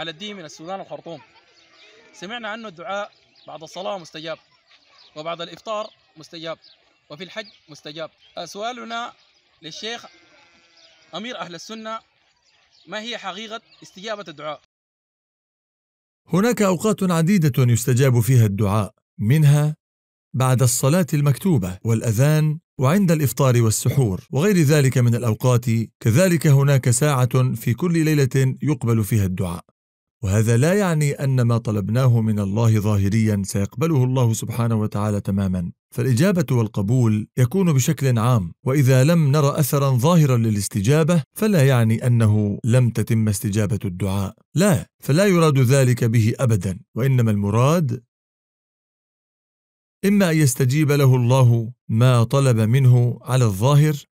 على الدين من السودان والخرطوم سمعنا أن الدعاء بعد الصلاة مستجاب وبعد الإفطار مستجاب وفي الحج مستجاب سؤالنا للشيخ أمير أهل السنة ما هي حقيقة استجابة الدعاء؟ هناك أوقات عديدة يستجاب فيها الدعاء منها بعد الصلاة المكتوبة والأذان وعند الإفطار والسحور وغير ذلك من الأوقات كذلك هناك ساعة في كل ليلة يقبل فيها الدعاء وهذا لا يعني أن ما طلبناه من الله ظاهريا سيقبله الله سبحانه وتعالى تماما فالإجابة والقبول يكون بشكل عام وإذا لم نرى أثرا ظاهرا للاستجابة فلا يعني أنه لم تتم استجابة الدعاء لا فلا يراد ذلك به أبدا وإنما المراد إما أن يستجيب له الله ما طلب منه على الظاهر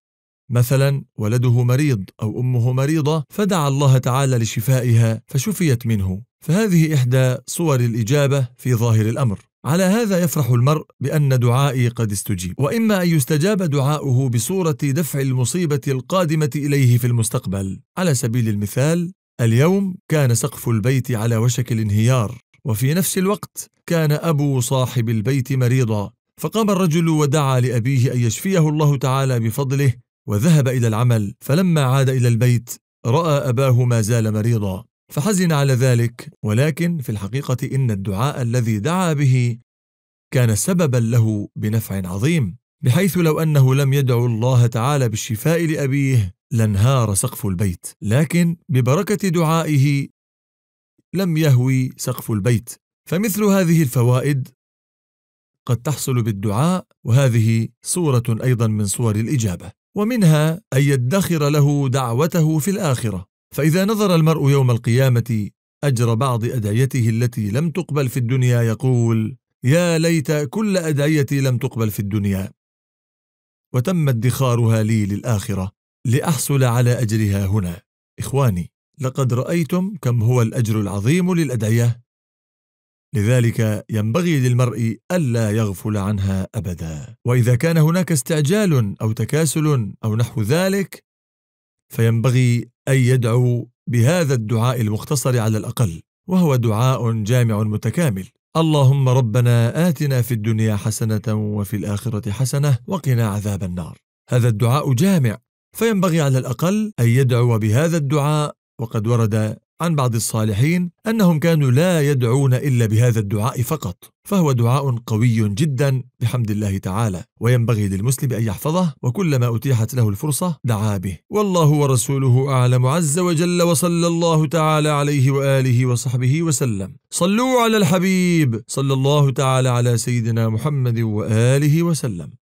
مثلا ولده مريض او امه مريضه فدعا الله تعالى لشفائها فشفيت منه فهذه احدى صور الاجابه في ظاهر الامر على هذا يفرح المرء بان دعائي قد استجيب واما ان يستجاب دعاؤه بصوره دفع المصيبه القادمه اليه في المستقبل على سبيل المثال اليوم كان سقف البيت على وشك الانهيار وفي نفس الوقت كان ابو صاحب البيت مريضا فقام الرجل ودعا لابيه ان يشفيه الله تعالى بفضله وذهب إلى العمل فلما عاد إلى البيت رأى أباه ما زال مريضا فحزن على ذلك ولكن في الحقيقة إن الدعاء الذي دعا به كان سببا له بنفع عظيم بحيث لو أنه لم يدعو الله تعالى بالشفاء لأبيه لانهار سقف البيت لكن ببركة دعائه لم يهوي سقف البيت فمثل هذه الفوائد قد تحصل بالدعاء وهذه صورة أيضا من صور الإجابة ومنها أن يدخر له دعوته في الآخرة فإذا نظر المرء يوم القيامة أجر بعض أدعيته التي لم تقبل في الدنيا يقول يا ليت كل أدعيتي لم تقبل في الدنيا وتم ادخارها لي للآخرة لأحصل على أجرها هنا إخواني لقد رأيتم كم هو الأجر العظيم للأدعية لذلك ينبغي للمرء الا يغفل عنها ابدا واذا كان هناك استعجال او تكاسل او نحو ذلك فينبغي ان يدعو بهذا الدعاء المختصر على الاقل وهو دعاء جامع متكامل اللهم ربنا آتنا في الدنيا حسنة وفي الآخرة حسنة وقنا عذاب النار. هذا الدعاء جامع، فينبغي على الأقل أن يدعو بهذا الدعاء وقد ورد عن بعض الصالحين انهم كانوا لا يدعون الا بهذا الدعاء فقط فهو دعاء قوي جدا بحمد الله تعالى وينبغي للمسلم ان يحفظه وكلما اتيحت له الفرصه دعا به والله ورسوله اعلم عز وجل وصلى الله تعالى عليه واله وصحبه وسلم صلوا على الحبيب صلى الله تعالى على سيدنا محمد واله وسلم